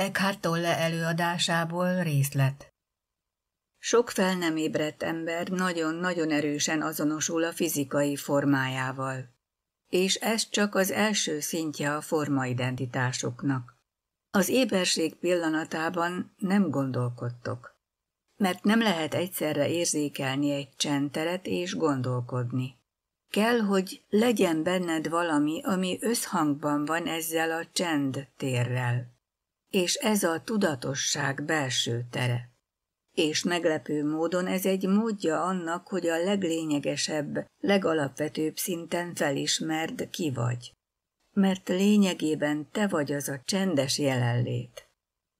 Eckhart Tolle előadásából részlet. Sok fel nem ébredt ember nagyon-nagyon erősen azonosul a fizikai formájával. És ez csak az első szintje a formaidentitásoknak. Az éberség pillanatában nem gondolkodtok. Mert nem lehet egyszerre érzékelni egy csendteret és gondolkodni. Kell, hogy legyen benned valami, ami összhangban van ezzel a csend térrel és ez a tudatosság belső tere. És meglepő módon ez egy módja annak, hogy a leglényegesebb, legalapvetőbb szinten felismerd, ki vagy. Mert lényegében te vagy az a csendes jelenlét.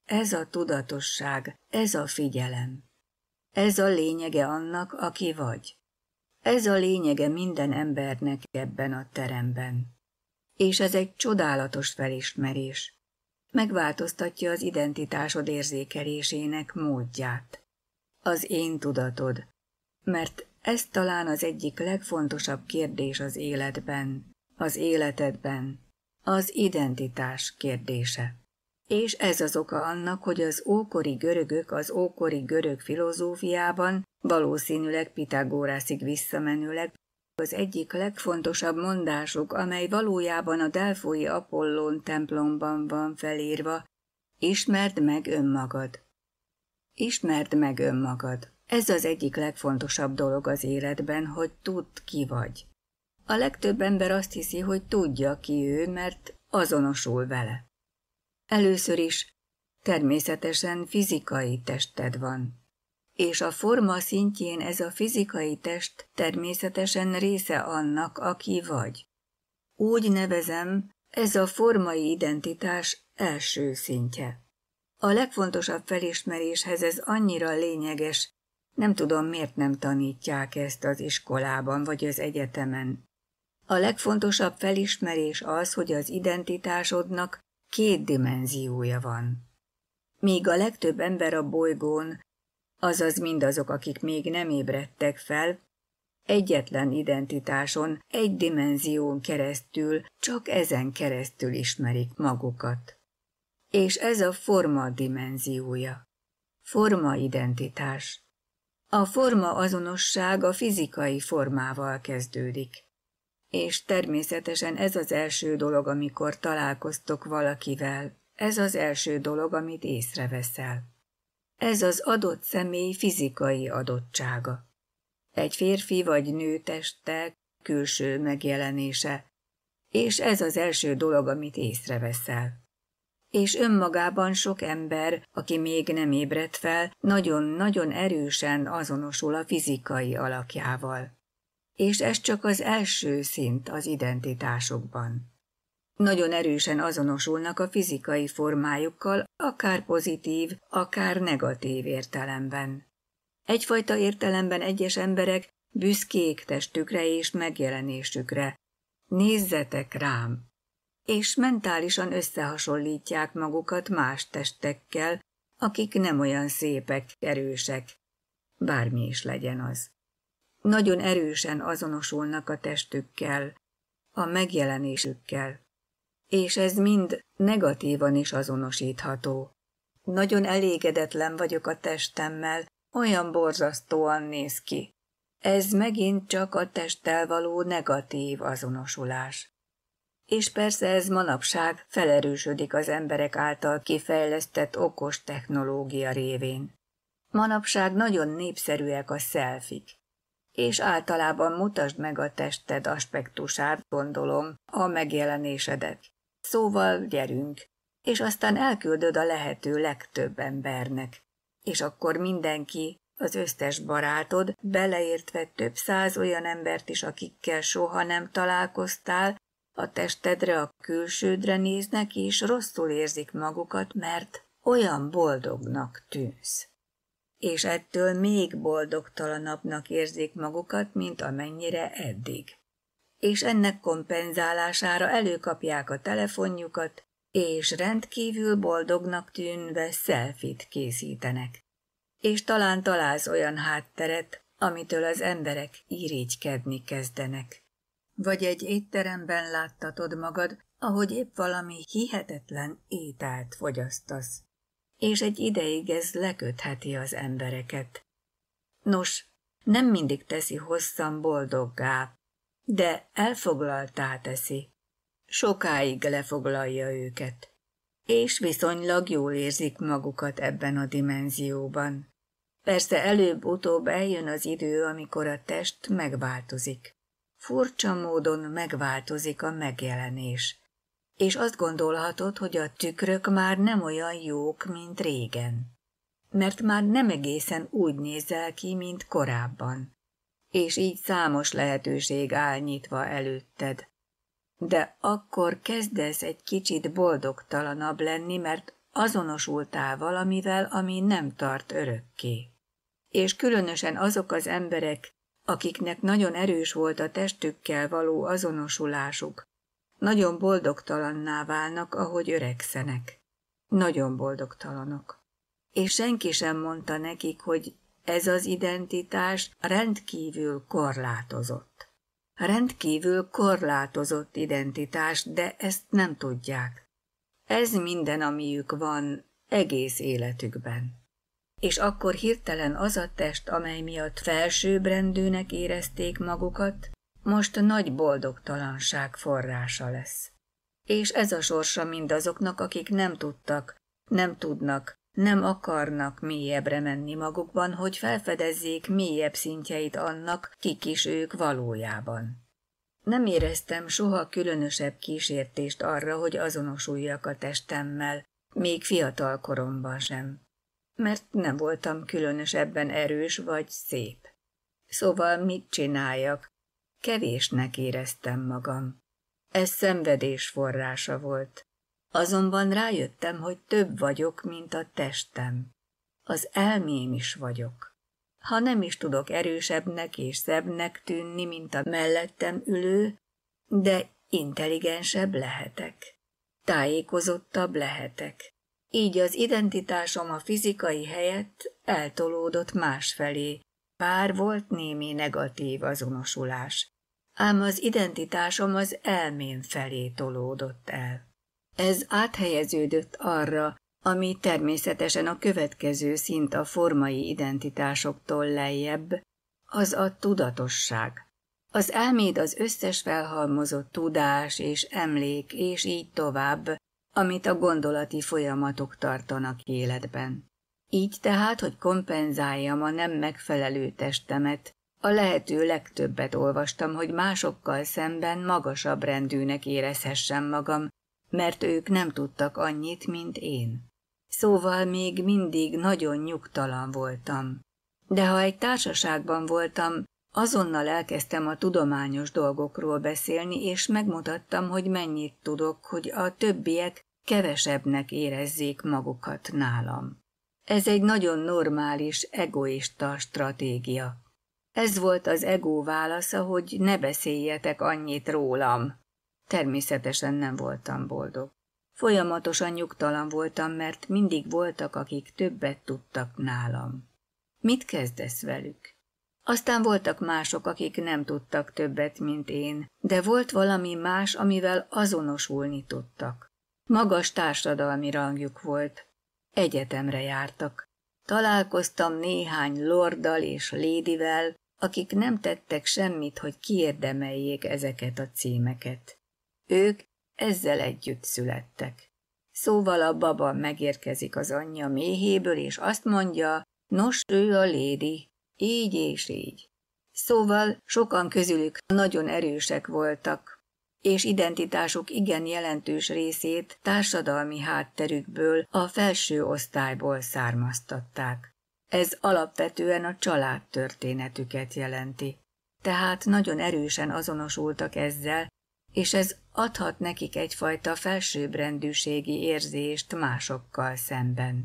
Ez a tudatosság, ez a figyelem. Ez a lényege annak, aki vagy. Ez a lényege minden embernek ebben a teremben. És ez egy csodálatos felismerés, megváltoztatja az identitásod érzékelésének módját. Az én tudatod, mert ez talán az egyik legfontosabb kérdés az életben, az életedben, az identitás kérdése. És ez az oka annak, hogy az ókori görögök az ókori görög filozófiában valószínűleg Pitagórászig visszamenőleg az egyik legfontosabb mondásuk, amely valójában a Delfói Apollón templomban van felírva, ismerd meg önmagad. Ismerd meg önmagad. Ez az egyik legfontosabb dolog az életben, hogy tudd ki vagy. A legtöbb ember azt hiszi, hogy tudja ki ő, mert azonosul vele. Először is, természetesen fizikai tested van, és a forma szintjén ez a fizikai test természetesen része annak, aki vagy. Úgy nevezem, ez a formai identitás első szintje. A legfontosabb felismeréshez ez annyira lényeges, nem tudom, miért nem tanítják ezt az iskolában vagy az egyetemen. A legfontosabb felismerés az, hogy az identitásodnak két dimenziója van. Míg a legtöbb ember a bolygón azaz mindazok, akik még nem ébredtek fel, egyetlen identitáson, egy dimenzión keresztül, csak ezen keresztül ismerik magukat. És ez a forma dimenziója. Forma identitás. A forma azonosság a fizikai formával kezdődik. És természetesen ez az első dolog, amikor találkoztok valakivel, ez az első dolog, amit észreveszel. Ez az adott személy fizikai adottsága. Egy férfi vagy nő teste, külső megjelenése, és ez az első dolog, amit észreveszel. És önmagában sok ember, aki még nem ébredt fel, nagyon-nagyon erősen azonosul a fizikai alakjával. És ez csak az első szint az identitásokban. Nagyon erősen azonosulnak a fizikai formájukkal, akár pozitív, akár negatív értelemben. Egyfajta értelemben egyes emberek büszkék testükre és megjelenésükre. Nézzetek rám! És mentálisan összehasonlítják magukat más testekkel, akik nem olyan szépek, erősek, bármi is legyen az. Nagyon erősen azonosulnak a testükkel, a megjelenésükkel és ez mind negatívan is azonosítható. Nagyon elégedetlen vagyok a testemmel, olyan borzasztóan néz ki. Ez megint csak a testtel való negatív azonosulás. És persze ez manapság felerősödik az emberek által kifejlesztett okos technológia révén. Manapság nagyon népszerűek a szelfik, és általában mutasd meg a tested aspektusát, gondolom, a megjelenésedet. Szóval gyerünk, és aztán elküldöd a lehető legtöbb embernek. És akkor mindenki, az összes barátod, beleértve több száz olyan embert is, akikkel soha nem találkoztál, a testedre, a külsődre néznek, és rosszul érzik magukat, mert olyan boldognak tűnsz. És ettől még boldogtalanabbnak érzik magukat, mint amennyire eddig és ennek kompenzálására előkapják a telefonjukat, és rendkívül boldognak tűnve szelfit készítenek. És talán találsz olyan hátteret, amitől az emberek irigykedni kezdenek. Vagy egy étteremben láttatod magad, ahogy épp valami hihetetlen ételt fogyasztasz. És egy ideig ez lekötheti az embereket. Nos, nem mindig teszi hosszan boldoggá, de elfoglaltá teszi. Sokáig lefoglalja őket, és viszonylag jól érzik magukat ebben a dimenzióban. Persze előbb-utóbb eljön az idő, amikor a test megváltozik. Furcsa módon megváltozik a megjelenés, és azt gondolhatod, hogy a tükrök már nem olyan jók, mint régen. Mert már nem egészen úgy nézel ki, mint korábban és így számos lehetőség áll nyitva előtted. De akkor kezdesz egy kicsit boldogtalanabb lenni, mert azonosultál valamivel, ami nem tart örökké. És különösen azok az emberek, akiknek nagyon erős volt a testükkel való azonosulásuk, nagyon boldogtalanná válnak, ahogy öregszenek. Nagyon boldogtalanok. És senki sem mondta nekik, hogy ez az identitás rendkívül korlátozott. Rendkívül korlátozott identitás, de ezt nem tudják. Ez minden, amiük van egész életükben. És akkor hirtelen az a test, amely miatt felsőbbrendűnek érezték magukat, most nagy boldogtalanság forrása lesz. És ez a sorsa mindazoknak, akik nem tudtak, nem tudnak, nem akarnak mélyebbre menni magukban, hogy felfedezzék mélyebb szintjeit annak, kik is ők valójában. Nem éreztem soha különösebb kísértést arra, hogy azonosuljak a testemmel, még fiatal koromban sem, mert nem voltam különösebben erős vagy szép. Szóval mit csináljak? Kevésnek éreztem magam. Ez szenvedés forrása volt. Azonban rájöttem, hogy több vagyok, mint a testem. Az elmém is vagyok. Ha nem is tudok erősebbnek és szebbnek tűnni, mint a mellettem ülő, de intelligensebb lehetek. Tájékozottabb lehetek. Így az identitásom a fizikai helyett eltolódott másfelé, bár volt némi negatív azonosulás, ám az identitásom az elmém felé tolódott el. Ez áthelyeződött arra, ami természetesen a következő szint a formai identitásoktól lejjebb, az a tudatosság. Az elméd az összes felhalmozott tudás és emlék és így tovább, amit a gondolati folyamatok tartanak életben. Így tehát, hogy kompenzáljam a nem megfelelő testemet, a lehető legtöbbet olvastam, hogy másokkal szemben magasabb rendűnek érezhessem magam, mert ők nem tudtak annyit, mint én. Szóval még mindig nagyon nyugtalan voltam. De ha egy társaságban voltam, azonnal elkezdtem a tudományos dolgokról beszélni, és megmutattam, hogy mennyit tudok, hogy a többiek kevesebbnek érezzék magukat nálam. Ez egy nagyon normális, egoista stratégia. Ez volt az ego válasza, hogy ne beszéljetek annyit rólam, Természetesen nem voltam boldog. Folyamatosan nyugtalan voltam, mert mindig voltak, akik többet tudtak nálam. Mit kezdesz velük? Aztán voltak mások, akik nem tudtak többet, mint én, de volt valami más, amivel azonosulni tudtak. Magas társadalmi rangjuk volt. Egyetemre jártak. Találkoztam néhány lorddal és lédivel, akik nem tettek semmit, hogy kiérdemeljék ezeket a címeket. Ők ezzel együtt születtek. Szóval a baba megérkezik az anyja méhéből, és azt mondja, nos, ő a lédi, így és így. Szóval sokan közülük nagyon erősek voltak, és identitásuk igen jelentős részét társadalmi hátterükből, a felső osztályból származtatták. Ez alapvetően a család történetüket jelenti. Tehát nagyon erősen azonosultak ezzel, és ez adhat nekik egyfajta felsőbbrendűségi érzést másokkal szemben.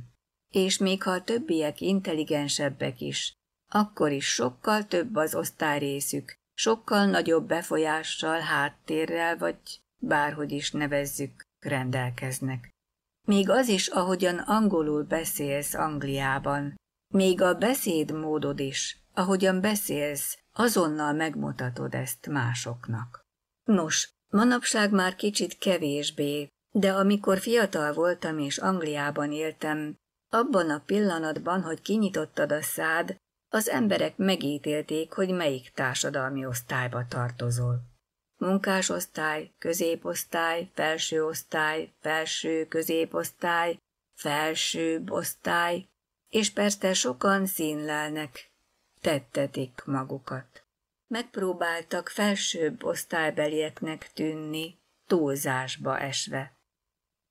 És még ha a többiek intelligensebbek is, akkor is sokkal több az osztályrészük, sokkal nagyobb befolyással, háttérrel vagy bárhogy is nevezzük, rendelkeznek. Még az is, ahogyan angolul beszélsz Angliában, még a beszédmódod is, ahogyan beszélsz, azonnal megmutatod ezt másoknak. Nos, Manapság már kicsit kevésbé, de amikor fiatal voltam és Angliában éltem, abban a pillanatban, hogy kinyitottad a szád, az emberek megítélték, hogy melyik társadalmi osztályba tartozol. Munkásosztály, középosztály, felső osztály, felső középosztály, felsőbb osztály, és persze sokan színlelnek, tettetik magukat megpróbáltak felsőbb osztálybelieknek tűnni, túlzásba esve.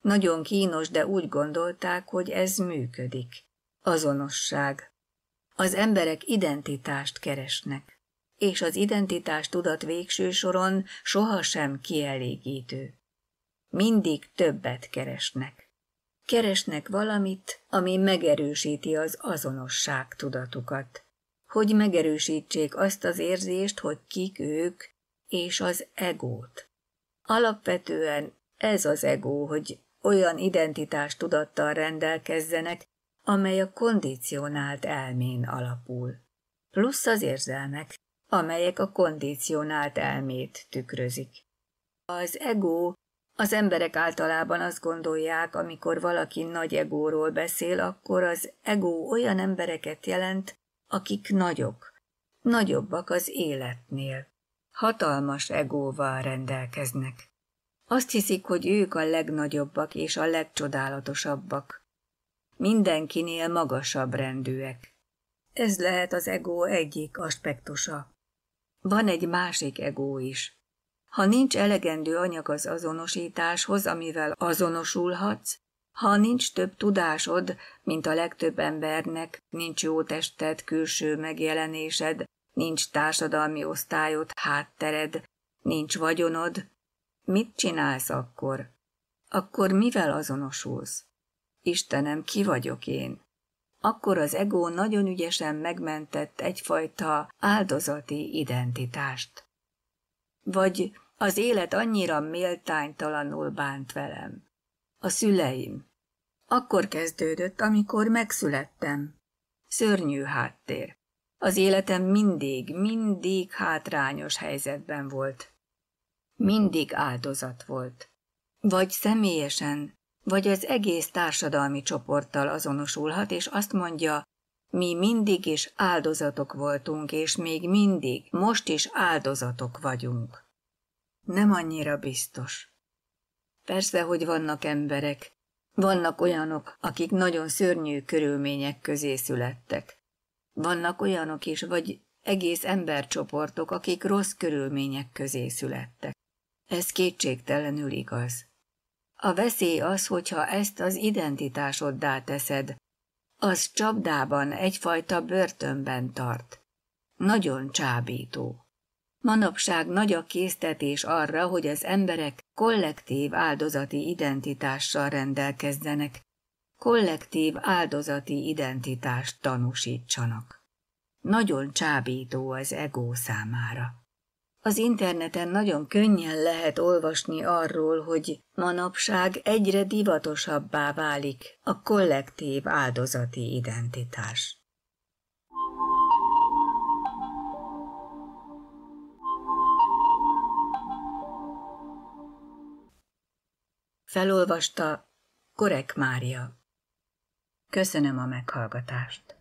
Nagyon kínos, de úgy gondolták, hogy ez működik. Azonosság. Az emberek identitást keresnek, és az identitás tudat végső soron sohasem kielégítő. Mindig többet keresnek. Keresnek valamit, ami megerősíti az azonosság tudatukat hogy megerősítsék azt az érzést, hogy kik ők, és az egót. Alapvetően ez az egó, hogy olyan identitás tudattal rendelkezzenek, amely a kondicionált elmén alapul. Plusz az érzelmek, amelyek a kondicionált elmét tükrözik. Az ego az emberek általában azt gondolják, amikor valaki nagy egóról beszél, akkor az ego olyan embereket jelent, akik nagyok, nagyobbak az életnél, hatalmas egóval rendelkeznek. Azt hiszik, hogy ők a legnagyobbak és a legcsodálatosabbak. Mindenkinél magasabb rendűek. Ez lehet az egó egyik aspektusa. Van egy másik egó is. Ha nincs elegendő anyag az azonosításhoz, amivel azonosulhatsz, ha nincs több tudásod, mint a legtöbb embernek, nincs jó tested, külső megjelenésed, nincs társadalmi osztályod, háttered, nincs vagyonod, mit csinálsz akkor? Akkor mivel azonosulsz? Istenem, ki vagyok én? Akkor az ego nagyon ügyesen megmentett egyfajta áldozati identitást. Vagy az élet annyira méltánytalanul bánt velem a szüleim. Akkor kezdődött, amikor megszülettem. Szörnyű háttér. Az életem mindig, mindig hátrányos helyzetben volt. Mindig áldozat volt. Vagy személyesen, vagy az egész társadalmi csoporttal azonosulhat, és azt mondja, mi mindig is áldozatok voltunk, és még mindig, most is áldozatok vagyunk. Nem annyira biztos. Persze, hogy vannak emberek. Vannak olyanok, akik nagyon szörnyű körülmények közé születtek. Vannak olyanok is, vagy egész embercsoportok, akik rossz körülmények közé születtek. Ez kétségtelenül igaz. A veszély az, hogyha ezt az identitásoddá teszed, az csapdában, egyfajta börtönben tart. Nagyon csábító. Manapság nagy a késztetés arra, hogy az emberek kollektív áldozati identitással rendelkezzenek, kollektív áldozati identitást tanúsítsanak. Nagyon csábító az ego számára. Az interneten nagyon könnyen lehet olvasni arról, hogy manapság egyre divatosabbá válik a kollektív áldozati identitás. Felolvasta Korek Mária. Köszönöm a meghallgatást.